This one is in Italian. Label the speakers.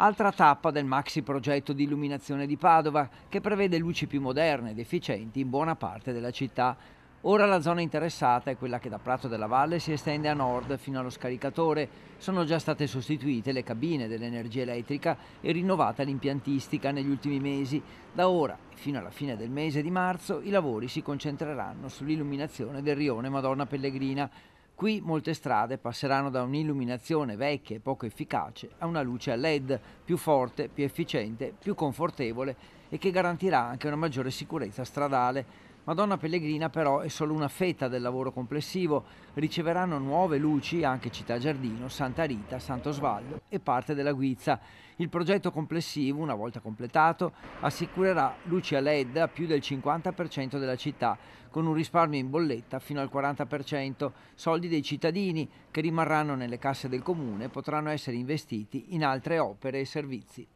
Speaker 1: Altra tappa del maxi progetto di illuminazione di Padova, che prevede luci più moderne ed efficienti in buona parte della città. Ora la zona interessata è quella che da Prato della Valle si estende a nord fino allo scaricatore. Sono già state sostituite le cabine dell'energia elettrica e rinnovata l'impiantistica negli ultimi mesi. Da ora fino alla fine del mese di marzo i lavori si concentreranno sull'illuminazione del rione Madonna Pellegrina. Qui molte strade passeranno da un'illuminazione vecchia e poco efficace a una luce a LED più forte, più efficiente, più confortevole e che garantirà anche una maggiore sicurezza stradale. Madonna Pellegrina però è solo una fetta del lavoro complessivo, riceveranno nuove luci anche Città Giardino, Santa Rita, Santo Sant'Osvaldo e parte della Guizza. Il progetto complessivo, una volta completato, assicurerà luci a LED a più del 50% della città, con un risparmio in bolletta fino al 40%, soldi dei cittadini che rimarranno nelle casse del comune e potranno essere investiti in altre opere e servizi.